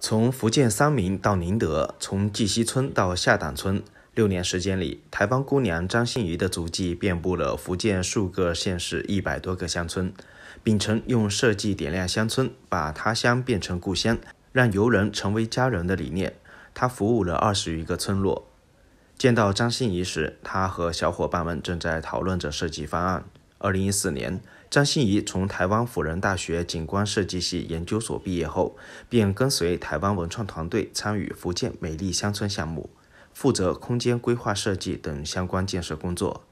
从福建三明到宁德，从绩溪村到下党村，六年时间里，台湾姑娘张馨怡的足迹遍布了福建数个县市、一百多个乡村。秉承用设计点亮乡村，把他乡变成故乡，让游人成为家人的理念，她服务了二十余个村落。见到张馨怡时，她和小伙伴们正在讨论着设计方案。二零一四年。张欣怡从台湾辅仁大学景观设计系研究所毕业后，便跟随台湾文创团队参与福建美丽乡村项目，负责空间规划设计等相关建设工作。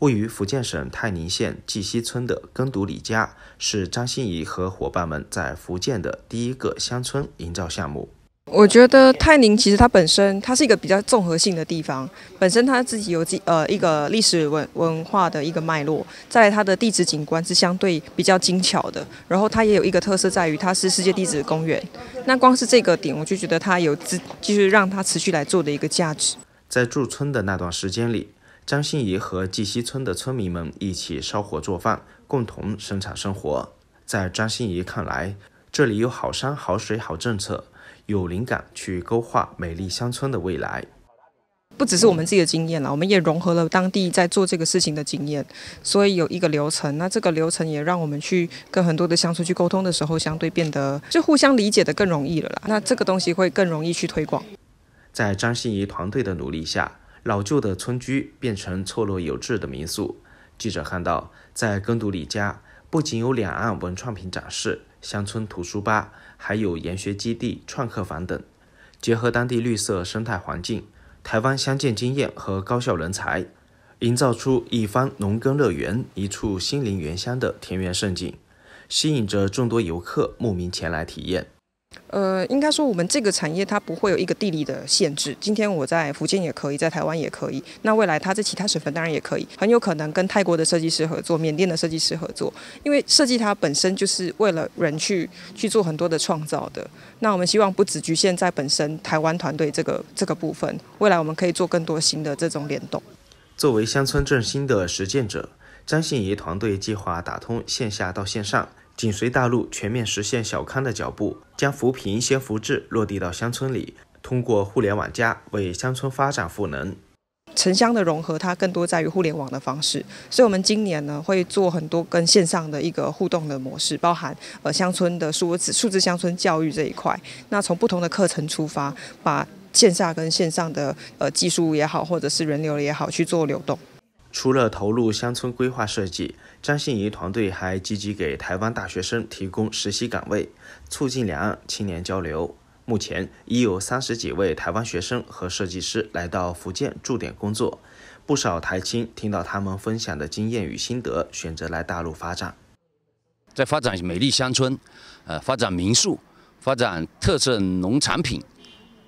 位于福建省泰宁县绩溪村的耕读李家，是张欣怡和伙伴们在福建的第一个乡村营造项目。我觉得泰宁其实它本身它是一个比较综合性的地方，本身它自己有几呃一个历史文文化的一个脉络，在它的地质景观是相对比较精巧的，然后它也有一个特色在于它是世界地质公园，那光是这个点我就觉得它有自就是让它持续来做的一个价值。在驻村的那段时间里，张欣怡和绩溪村的村民们一起烧火做饭，共同生产生活。在张欣怡看来。这里有好山好水好政策，有灵感去勾画美丽乡村的未来。不只是我们自己的经验啦，我们也融合了当地在做这个事情的经验，所以有一个流程。那这个流程也让我们去跟很多的乡村去沟通的时候，相对变得就互相理解的更容易了啦。那这个东西会更容易去推广。在张欣怡团队的努力下，老旧的村居变成错落有致的民宿。记者看到，在耕读李家，不仅有两岸文创品展示。乡村图书吧，还有研学基地、创客房等，结合当地绿色生态环境、台湾乡建经验和高校人才，营造出一方农耕乐园、一处心灵原乡的田园胜景，吸引着众多游客慕名前来体验。呃，应该说我们这个产业它不会有一个地理的限制。今天我在福建也可以，在台湾也可以。那未来它在其他省份当然也可以，很有可能跟泰国的设计师合作，缅甸的设计师合作。因为设计它本身就是为了人去去做很多的创造的。那我们希望不只局限在本身台湾团队这个这个部分，未来我们可以做更多新的这种联动。作为乡村振兴的实践者，张信仪团队计划打通线下到线上。紧随大陆全面实现小康的脚步，将扶贫先扶志落地到乡村里，通过互联网加为乡村发展赋能。城乡的融合，它更多在于互联网的方式，所以我们今年呢会做很多跟线上的一个互动的模式，包含呃乡村的数字数字乡村教育这一块。那从不同的课程出发，把线下跟线上的呃技术也好，或者是人流也好去做流动。除了投入乡村规划设计，张信仪团队还积极给台湾大学生提供实习岗位，促进两岸青年交流。目前已有三十几位台湾学生和设计师来到福建驻点工作，不少台青听到他们分享的经验与心得，选择来大陆发展。在发展美丽乡村，呃，发展民宿，发展特色农产品，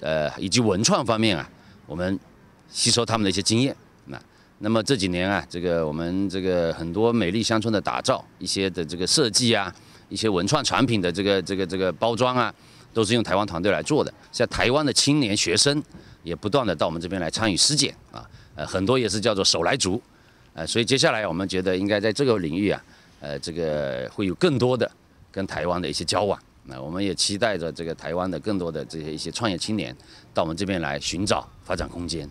呃，以及文创方面啊，我们吸收他们的一些经验。那么这几年啊，这个我们这个很多美丽乡村的打造，一些的这个设计啊，一些文创产品的这个这个这个包装啊，都是用台湾团队来做的。像台湾的青年学生，也不断的到我们这边来参与实践啊，呃，很多也是叫做手来足，呃，所以接下来我们觉得应该在这个领域啊，呃，这个会有更多的跟台湾的一些交往。那我们也期待着这个台湾的更多的这些一些创业青年到我们这边来寻找发展空间。